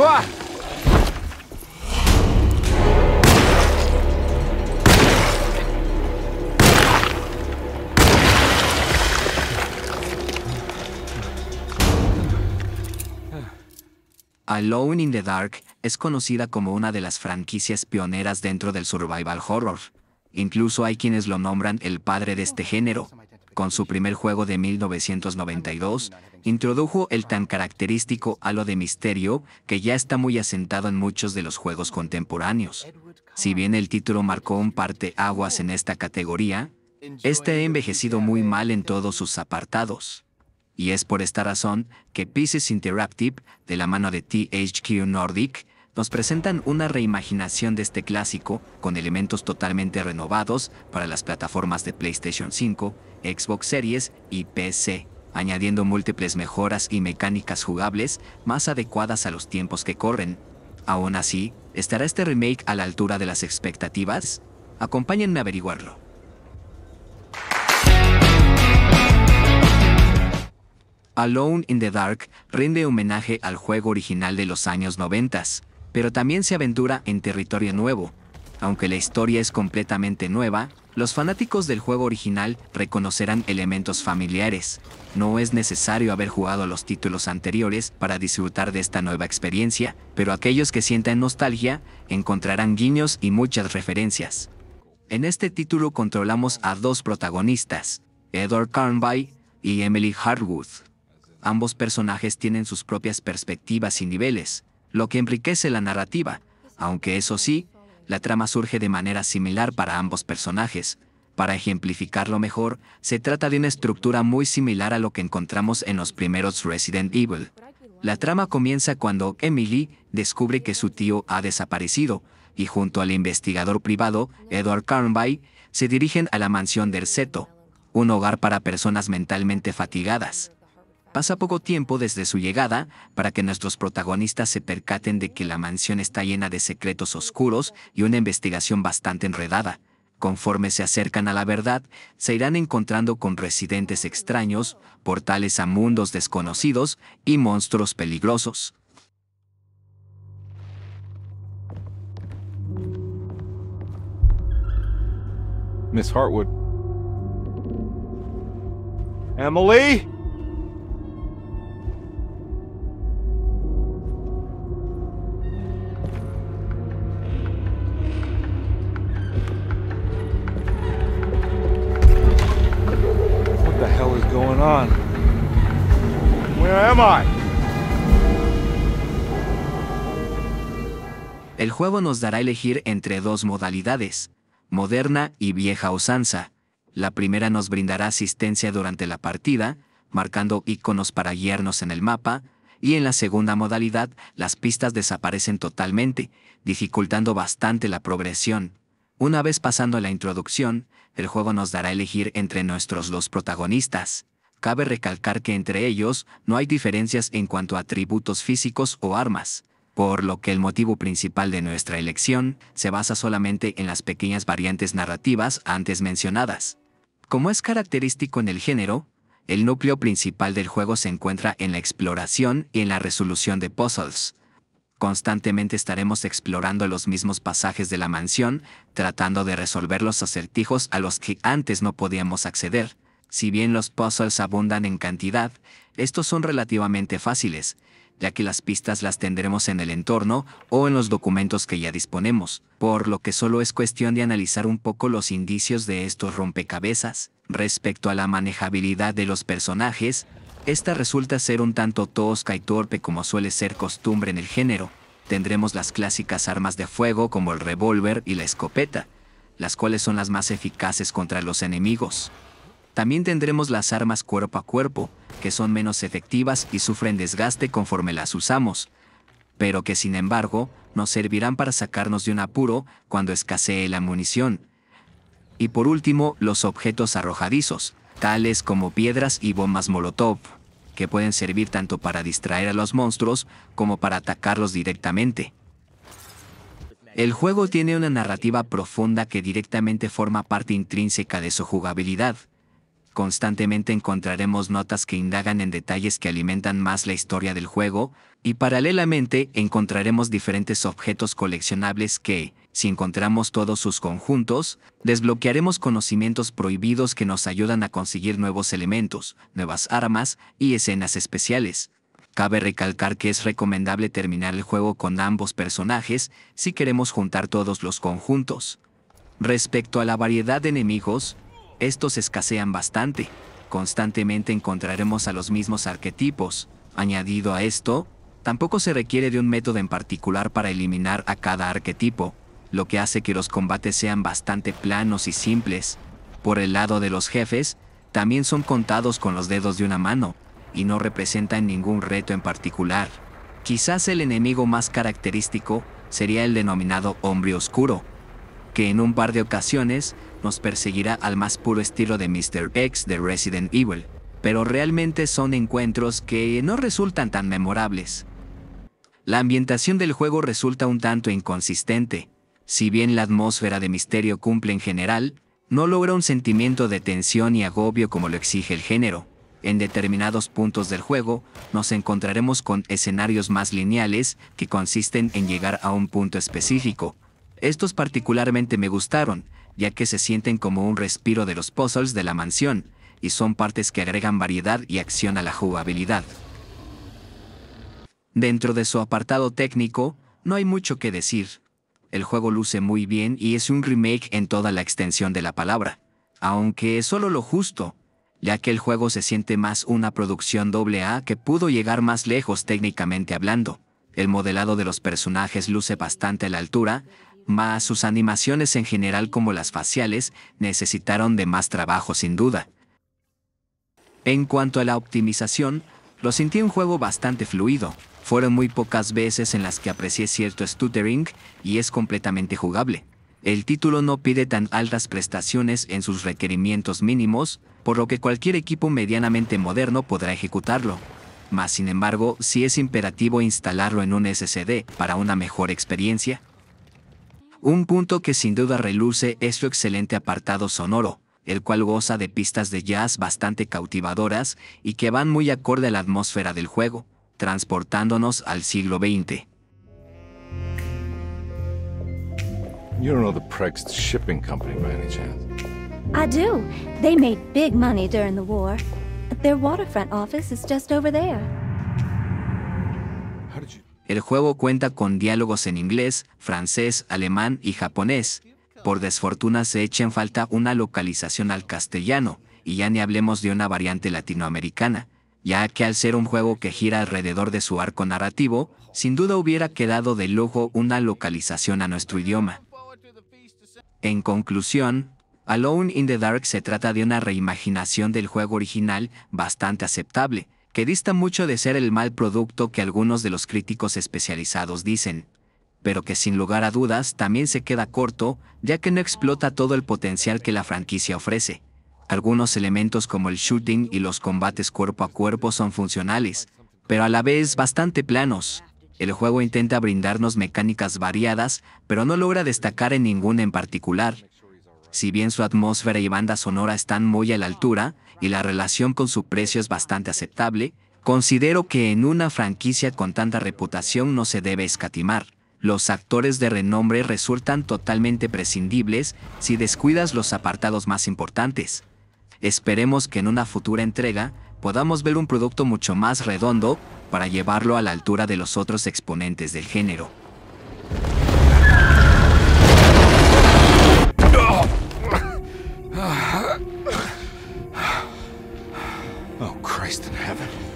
Ah. Alone in the Dark es conocida como una de las franquicias pioneras dentro del survival horror. Incluso hay quienes lo nombran el padre de este género, con su primer juego de 1992, introdujo el tan característico halo de misterio que ya está muy asentado en muchos de los juegos contemporáneos. Si bien el título marcó un aguas en esta categoría, este ha envejecido muy mal en todos sus apartados. Y es por esta razón que Pieces Interactive, de la mano de THQ Nordic, nos presentan una reimaginación de este clásico con elementos totalmente renovados para las plataformas de PlayStation 5, Xbox Series y PC, añadiendo múltiples mejoras y mecánicas jugables más adecuadas a los tiempos que corren. Aún así, ¿estará este remake a la altura de las expectativas? Acompáñenme a averiguarlo. Alone in the Dark rinde homenaje al juego original de los años 90 pero también se aventura en territorio nuevo. Aunque la historia es completamente nueva, los fanáticos del juego original reconocerán elementos familiares. No es necesario haber jugado los títulos anteriores para disfrutar de esta nueva experiencia, pero aquellos que sientan nostalgia encontrarán guiños y muchas referencias. En este título controlamos a dos protagonistas, Edward Carnby y Emily Hartwood. Ambos personajes tienen sus propias perspectivas y niveles, lo que enriquece la narrativa, aunque eso sí, la trama surge de manera similar para ambos personajes. Para ejemplificarlo mejor, se trata de una estructura muy similar a lo que encontramos en los primeros Resident Evil. La trama comienza cuando Emily descubre que su tío ha desaparecido, y junto al investigador privado, Edward Carnby, se dirigen a la mansión de Seto, un hogar para personas mentalmente fatigadas. Pasa poco tiempo desde su llegada para que nuestros protagonistas se percaten de que la mansión está llena de secretos oscuros y una investigación bastante enredada. Conforme se acercan a la verdad, se irán encontrando con residentes extraños, portales a mundos desconocidos y monstruos peligrosos. Miss Hartwood. Emily? El juego nos dará elegir entre dos modalidades, moderna y vieja usanza. La primera nos brindará asistencia durante la partida, marcando iconos para guiarnos en el mapa, y en la segunda modalidad las pistas desaparecen totalmente, dificultando bastante la progresión. Una vez pasando la introducción, el juego nos dará elegir entre nuestros dos protagonistas cabe recalcar que entre ellos no hay diferencias en cuanto a atributos físicos o armas, por lo que el motivo principal de nuestra elección se basa solamente en las pequeñas variantes narrativas antes mencionadas. Como es característico en el género, el núcleo principal del juego se encuentra en la exploración y en la resolución de puzzles. Constantemente estaremos explorando los mismos pasajes de la mansión, tratando de resolver los acertijos a los que antes no podíamos acceder, si bien los puzzles abundan en cantidad, estos son relativamente fáciles, ya que las pistas las tendremos en el entorno o en los documentos que ya disponemos, por lo que solo es cuestión de analizar un poco los indicios de estos rompecabezas. Respecto a la manejabilidad de los personajes, esta resulta ser un tanto tosca y torpe como suele ser costumbre en el género. Tendremos las clásicas armas de fuego como el revólver y la escopeta, las cuales son las más eficaces contra los enemigos. También tendremos las armas cuerpo a cuerpo, que son menos efectivas y sufren desgaste conforme las usamos, pero que sin embargo nos servirán para sacarnos de un apuro cuando escasee la munición. Y por último, los objetos arrojadizos, tales como piedras y bombas molotov, que pueden servir tanto para distraer a los monstruos como para atacarlos directamente. El juego tiene una narrativa profunda que directamente forma parte intrínseca de su jugabilidad, constantemente encontraremos notas que indagan en detalles que alimentan más la historia del juego, y paralelamente encontraremos diferentes objetos coleccionables que, si encontramos todos sus conjuntos, desbloquearemos conocimientos prohibidos que nos ayudan a conseguir nuevos elementos, nuevas armas y escenas especiales. Cabe recalcar que es recomendable terminar el juego con ambos personajes si queremos juntar todos los conjuntos. Respecto a la variedad de enemigos, estos escasean bastante. Constantemente encontraremos a los mismos arquetipos. Añadido a esto, tampoco se requiere de un método en particular para eliminar a cada arquetipo, lo que hace que los combates sean bastante planos y simples. Por el lado de los jefes, también son contados con los dedos de una mano, y no representan ningún reto en particular. Quizás el enemigo más característico sería el denominado hombre oscuro, que en un par de ocasiones nos perseguirá al más puro estilo de Mr. X de Resident Evil, pero realmente son encuentros que no resultan tan memorables. La ambientación del juego resulta un tanto inconsistente. Si bien la atmósfera de misterio cumple en general, no logra un sentimiento de tensión y agobio como lo exige el género. En determinados puntos del juego, nos encontraremos con escenarios más lineales que consisten en llegar a un punto específico. Estos particularmente me gustaron, ya que se sienten como un respiro de los puzzles de la mansión, y son partes que agregan variedad y acción a la jugabilidad. Dentro de su apartado técnico, no hay mucho que decir. El juego luce muy bien y es un remake en toda la extensión de la palabra, aunque es solo lo justo, ya que el juego se siente más una producción AA que pudo llegar más lejos técnicamente hablando. El modelado de los personajes luce bastante a la altura, más sus animaciones en general como las faciales necesitaron de más trabajo sin duda. En cuanto a la optimización, lo sentí un juego bastante fluido. Fueron muy pocas veces en las que aprecié cierto stuttering y es completamente jugable. El título no pide tan altas prestaciones en sus requerimientos mínimos, por lo que cualquier equipo medianamente moderno podrá ejecutarlo. Mas sin embargo, sí es imperativo instalarlo en un SSD para una mejor experiencia. Un punto que sin duda reluce es su excelente apartado sonoro, el cual goza de pistas de jazz bastante cautivadoras y que van muy acorde a la atmósfera del juego, transportándonos al siglo XX. chance? Their waterfront office is just over there. El juego cuenta con diálogos en inglés, francés, alemán y japonés. Por desfortuna se echa en falta una localización al castellano, y ya ni hablemos de una variante latinoamericana, ya que al ser un juego que gira alrededor de su arco narrativo, sin duda hubiera quedado de lujo una localización a nuestro idioma. En conclusión, Alone in the Dark se trata de una reimaginación del juego original bastante aceptable, que dista mucho de ser el mal producto que algunos de los críticos especializados dicen, pero que sin lugar a dudas también se queda corto, ya que no explota todo el potencial que la franquicia ofrece. Algunos elementos como el shooting y los combates cuerpo a cuerpo son funcionales, pero a la vez bastante planos. El juego intenta brindarnos mecánicas variadas, pero no logra destacar en ninguna en particular si bien su atmósfera y banda sonora están muy a la altura y la relación con su precio es bastante aceptable, considero que en una franquicia con tanta reputación no se debe escatimar. Los actores de renombre resultan totalmente prescindibles si descuidas los apartados más importantes. Esperemos que en una futura entrega podamos ver un producto mucho más redondo para llevarlo a la altura de los otros exponentes del género. Christ in heaven.